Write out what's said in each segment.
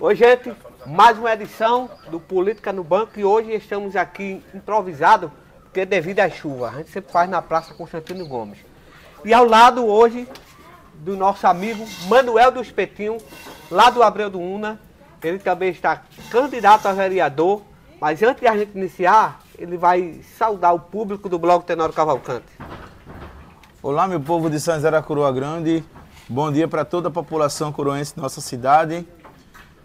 Oi, gente, mais uma edição do Política no Banco e hoje estamos aqui improvisado, porque devido à chuva. A gente sempre faz na Praça Constantino Gomes. E ao lado hoje do nosso amigo Manuel do Espetinho, lá do Abreu do Una. Ele também está candidato a vereador, mas antes de a gente iniciar, ele vai saudar o público do blog Tenório Cavalcante. Olá, meu povo de São José da Coroa Grande. Bom dia para toda a população coroense de nossa cidade.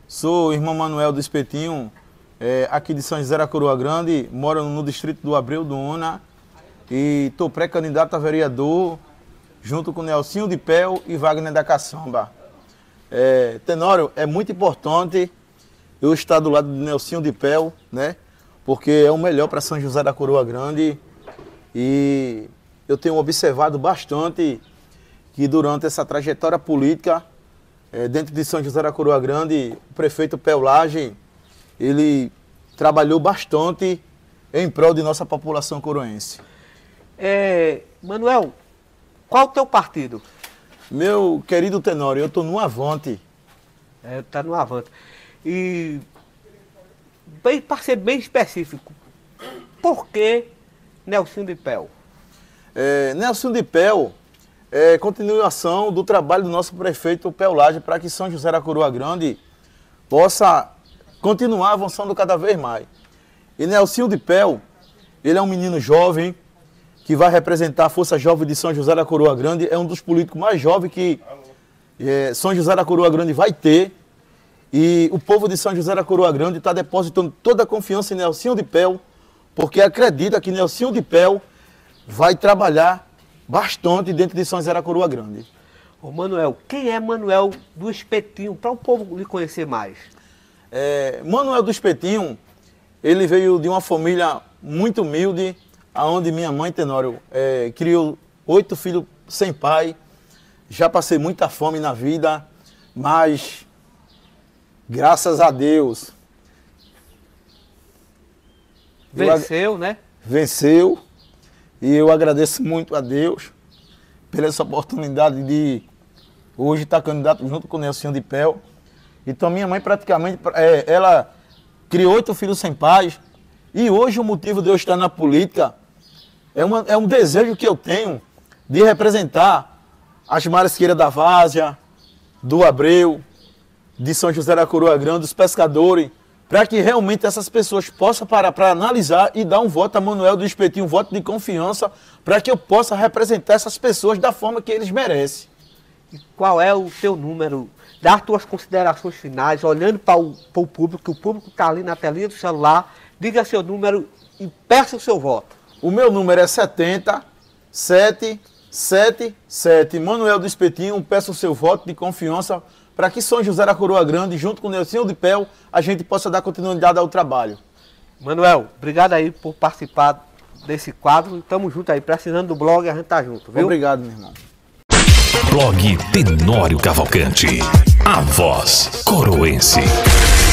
Sou irmão Manuel do Espetinho, é, aqui de São José da Coroa Grande, moro no distrito do Abreu do Una e estou pré-candidato a vereador junto com Nelsinho de Pel e Wagner da Caçamba. É, Tenório, é muito importante eu estar do lado do Nelsinho de Pel, né? Porque é o melhor para São José da Coroa Grande e eu tenho observado bastante que durante essa trajetória política é, dentro de São José da Coroa Grande, o prefeito Pelagem, ele trabalhou bastante em prol de nossa população coroense. É, Manuel, qual o teu partido? Meu querido Tenório, eu estou no Avante. É, tá no Avante. E, bem, para ser bem específico, por que Nelson de Pel? É, Nelson de Pel é, continuação do trabalho do nosso prefeito Peulage para que São José da Coroa Grande possa continuar avançando cada vez mais. E Nelsinho de Pel, ele é um menino jovem que vai representar a Força Jovem de São José da Coroa Grande, é um dos políticos mais jovens que é, São José da Coroa Grande vai ter. E o povo de São José da Coroa Grande está depositando toda a confiança em Nelsinho de Pel, porque acredita que Nelsinho de Pel vai trabalhar bastante dentro de São José da Coroa Grande. Ô Manuel, quem é Manuel do Espetinho, para o povo lhe conhecer mais? É, Manuel do Espetinho, ele veio de uma família muito humilde, aonde minha mãe, Tenório, é, criou oito filhos sem pai. Já passei muita fome na vida, mas graças a Deus. Venceu, eu, né? Venceu. E eu agradeço muito a Deus pela essa oportunidade de hoje estar candidato junto com o Nelson de Pel. Então minha mãe praticamente, é, ela criou oito filhos sem pais. E hoje o motivo de eu estar na política é, uma, é um desejo que eu tenho de representar as marisqueiras da Várzea, do Abreu, de São José da Coroa Grande, os pescadores, para que realmente essas pessoas possam parar para analisar e dar um voto a Manuel do Espetinho, um voto de confiança, para que eu possa representar essas pessoas da forma que eles merecem. E qual é o teu número? Dar tuas considerações finais, olhando para o, para o público, que o público está ali na telinha do celular, diga seu número e peça o seu voto. O meu número é 70 7 77. Manuel do Espetinho, peço o seu voto de confiança para que São José da Coroa Grande, junto com o Nelsinho de Pel, a gente possa dar continuidade ao trabalho. Manuel, obrigado aí por participar desse quadro. Tamo junto aí, precisando do blog, a gente tá junto, viu? Obrigado, meu irmão. Blog Tenório Cavalcante, a voz coroense.